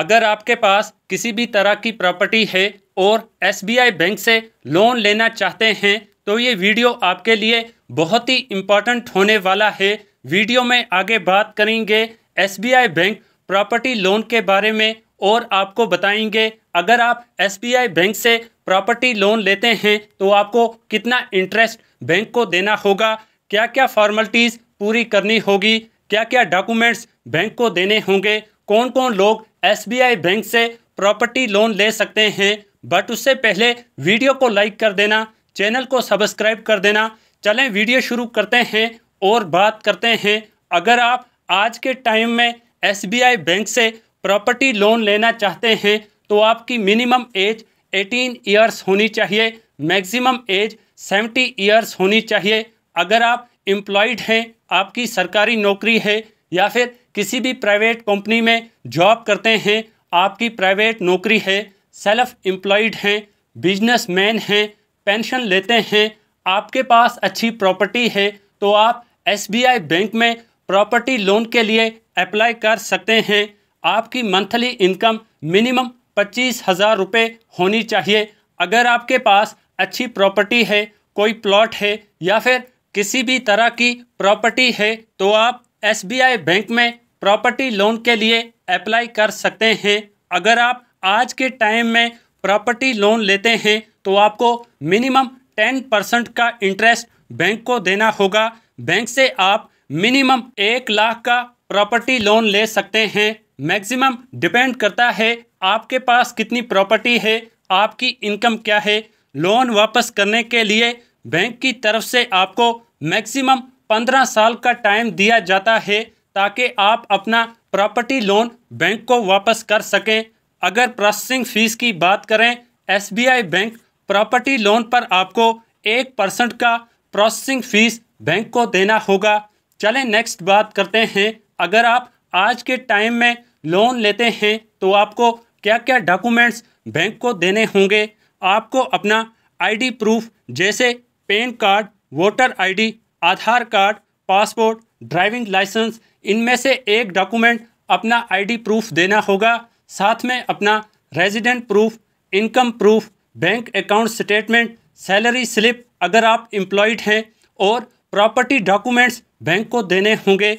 अगर आपके पास किसी भी तरह की प्रॉपर्टी है और एसबीआई बैंक से लोन लेना चाहते हैं तो ये वीडियो आपके लिए बहुत ही इम्पॉर्टेंट होने वाला है वीडियो में आगे बात करेंगे एसबीआई बैंक प्रॉपर्टी लोन के बारे में और आपको बताएंगे अगर आप एसबीआई बैंक से प्रॉपर्टी लोन लेते हैं तो आपको कितना इंटरेस्ट बैंक को देना होगा क्या क्या फॉर्मेलिटीज़ पूरी करनी होगी क्या क्या डॉक्यूमेंट्स बैंक को देने होंगे कौन कौन लोग एसबीआई बैंक से प्रॉपर्टी लोन ले सकते हैं बट उससे पहले वीडियो को लाइक कर देना चैनल को सब्सक्राइब कर देना चलें वीडियो शुरू करते हैं और बात करते हैं अगर आप आज के टाइम में एसबीआई बैंक से प्रॉपर्टी लोन लेना चाहते हैं तो आपकी मिनिमम एज 18 ईयर्स होनी चाहिए मैक्सिमम एज 70 ईयर्स होनी चाहिए अगर आप एम्प्लॉयड हैं आपकी सरकारी नौकरी है या फिर किसी भी प्राइवेट कंपनी में जॉब करते हैं आपकी प्राइवेट नौकरी है सेल्फ एम्प्लॉयड हैं बिजनेसमैन हैं पेंशन लेते हैं आपके पास अच्छी प्रॉपर्टी है तो आप एसबीआई बैंक में प्रॉपर्टी लोन के लिए अप्लाई कर सकते हैं आपकी मंथली इनकम मिनिमम पच्चीस हज़ार रुपये होनी चाहिए अगर आपके पास अच्छी प्रॉपर्टी है कोई प्लॉट है या फिर किसी भी तरह की प्रॉपर्टी है तो आप एसबीआई बैंक में प्रॉपर्टी लोन के लिए अप्लाई कर सकते हैं अगर आप आज के टाइम में प्रॉपर्टी लोन लेते हैं तो आपको मिनिमम टेन परसेंट का इंटरेस्ट बैंक को देना होगा बैंक से आप मिनिमम एक लाख का प्रॉपर्टी लोन ले सकते हैं मैक्सिमम डिपेंड करता है आपके पास कितनी प्रॉपर्टी है आपकी इनकम क्या है लोन वापस करने के लिए बैंक की तरफ से आपको मैक्सिमम पंद्रह साल का टाइम दिया जाता है ताकि आप अपना प्रॉपर्टी लोन बैंक को वापस कर सकें अगर प्रोसेसिंग फ़ीस की बात करें एसबीआई बैंक प्रॉपर्टी लोन पर आपको एक परसेंट का प्रोसेसिंग फ़ीस बैंक को देना होगा चलें नेक्स्ट बात करते हैं अगर आप आज के टाइम में लोन लेते हैं तो आपको क्या क्या डॉक्यूमेंट्स बैंक को देने होंगे आपको अपना आईडी प्रूफ जैसे PAN card voter ID, Aadhaar card passport driving licence इनमें से एक डॉक्यूमेंट अपना आईडी प्रूफ देना होगा साथ में अपना resident proof income proof bank account statement salary slip अगर आप एम्प्लॉयड हैं और प्रॉपर्टी डॉक्यूमेंट्स बैंक को देने होंगे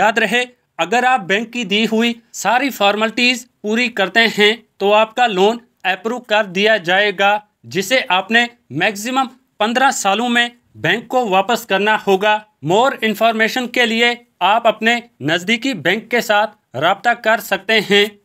याद रहे अगर आप बैंक की दी हुई सारी फॉर्मेलिटीज़ पूरी करते हैं तो आपका लोन अप्रूव कर दिया जाएगा जिसे आपने मैक्सिमम पंद्रह सालों में बैंक को वापस करना होगा मोर इन्फॉर्मेशन के लिए आप अपने नज़दीकी बैंक के साथ रबता कर सकते हैं